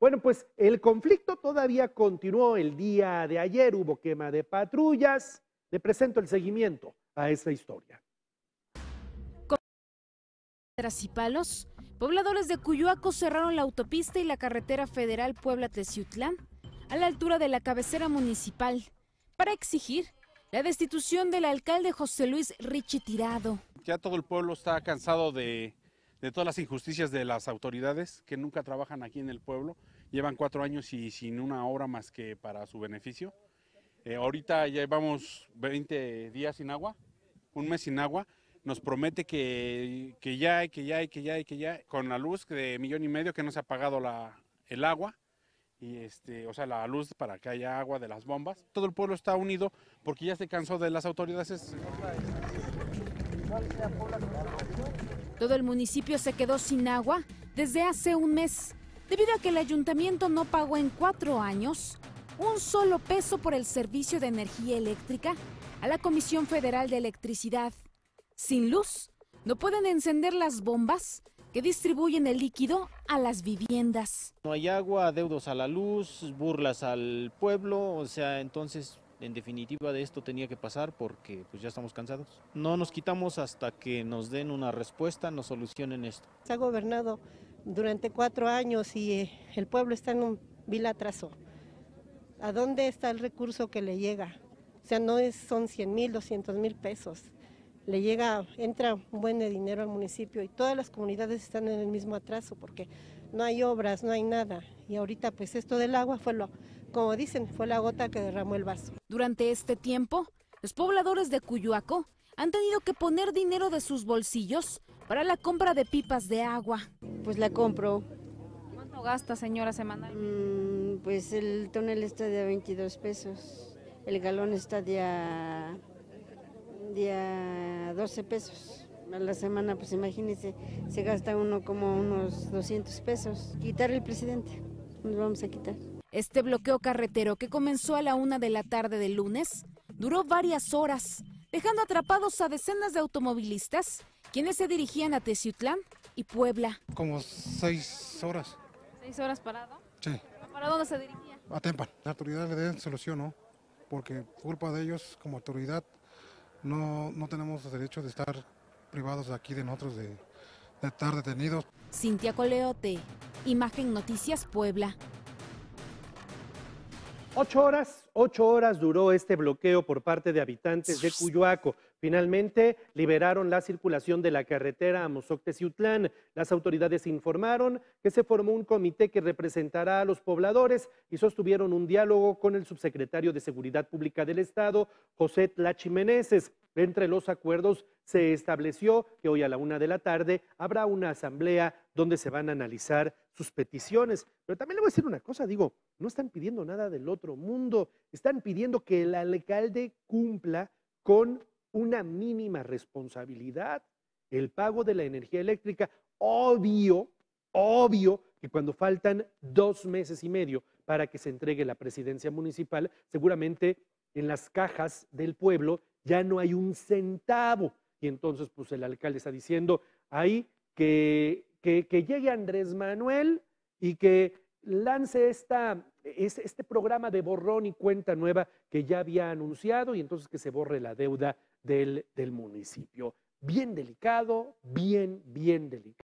Bueno, pues el conflicto todavía continuó el día de ayer, hubo quema de patrullas. Le presento el seguimiento a esa historia. Tras y palos, pobladores de Cuyoaco cerraron la autopista y la carretera federal Puebla-Teciutlán a la altura de la cabecera municipal para exigir la destitución del alcalde José Luis Richie Tirado. Ya todo el pueblo está cansado de de todas las injusticias de las autoridades que nunca trabajan aquí en el pueblo, llevan cuatro años y sin una obra más que para su beneficio. Eh, ahorita ya llevamos 20 días sin agua, un mes sin agua, nos promete que, que ya hay, que ya hay, que ya hay, que ya hay, con la luz de millón y medio que no se ha apagado la, el agua, y este, o sea, la luz para que haya agua de las bombas. Todo el pueblo está unido porque ya se cansó de las autoridades. Todo el municipio se quedó sin agua desde hace un mes, debido a que el ayuntamiento no pagó en cuatro años un solo peso por el servicio de energía eléctrica a la Comisión Federal de Electricidad. Sin luz, no pueden encender las bombas que distribuyen el líquido a las viviendas. No hay agua, deudos a la luz, burlas al pueblo, o sea, entonces en definitiva de esto tenía que pasar porque pues ya estamos cansados. No nos quitamos hasta que nos den una respuesta, nos solucionen esto. Se ha gobernado durante cuatro años y eh, el pueblo está en un vil atraso. ¿A dónde está el recurso que le llega? O sea, no son 100 mil, 200 mil pesos. Le llega, entra un buen de dinero al municipio y todas las comunidades están en el mismo atraso porque no hay obras, no hay nada. Y ahorita pues esto del agua fue lo, como dicen, fue la gota que derramó el vaso. Durante este tiempo, los pobladores de Cuyuaco han tenido que poner dinero de sus bolsillos para la compra de pipas de agua. Pues la compro. ¿Cuánto gasta, señora, semanal? Mm, pues el tonel está de 22 pesos, el galón está de a, 12 pesos a la semana, pues imagínense, se gasta uno como unos 200 pesos. Quitar el presidente, nos vamos a quitar. Este bloqueo carretero que comenzó a la una de la tarde del lunes duró varias horas, dejando atrapados a decenas de automovilistas quienes se dirigían a Teciutlán y Puebla. Como seis horas. ¿Seis horas parado? Sí. ¿Para dónde se dirigía? A Tempan. La autoridad le den solución, ¿no? Porque culpa de ellos, como autoridad, no, no tenemos derecho de estar privados de aquí de nosotros de, de estar detenidos. Cintia Coleote, Imagen Noticias Puebla. Ocho horas, ocho horas duró este bloqueo por parte de habitantes de Cuyoaco. Finalmente liberaron la circulación de la carretera a Utlán. Las autoridades informaron que se formó un comité que representará a los pobladores y sostuvieron un diálogo con el subsecretario de Seguridad Pública del Estado, José Tlachimeneses. Entre los acuerdos se estableció que hoy a la una de la tarde habrá una asamblea donde se van a analizar sus peticiones. Pero también le voy a decir una cosa, digo, no están pidiendo nada del otro mundo, están pidiendo que el alcalde cumpla con una mínima responsabilidad, el pago de la energía eléctrica. Obvio, obvio que cuando faltan dos meses y medio para que se entregue la presidencia municipal, seguramente en las cajas del pueblo ya no hay un centavo. Y entonces, pues el alcalde está diciendo ahí que, que, llegue Andrés Manuel y que lance esta, este programa de borrón y cuenta nueva que ya había anunciado y entonces que se borre la deuda del, del municipio. Bien delicado, bien, bien delicado.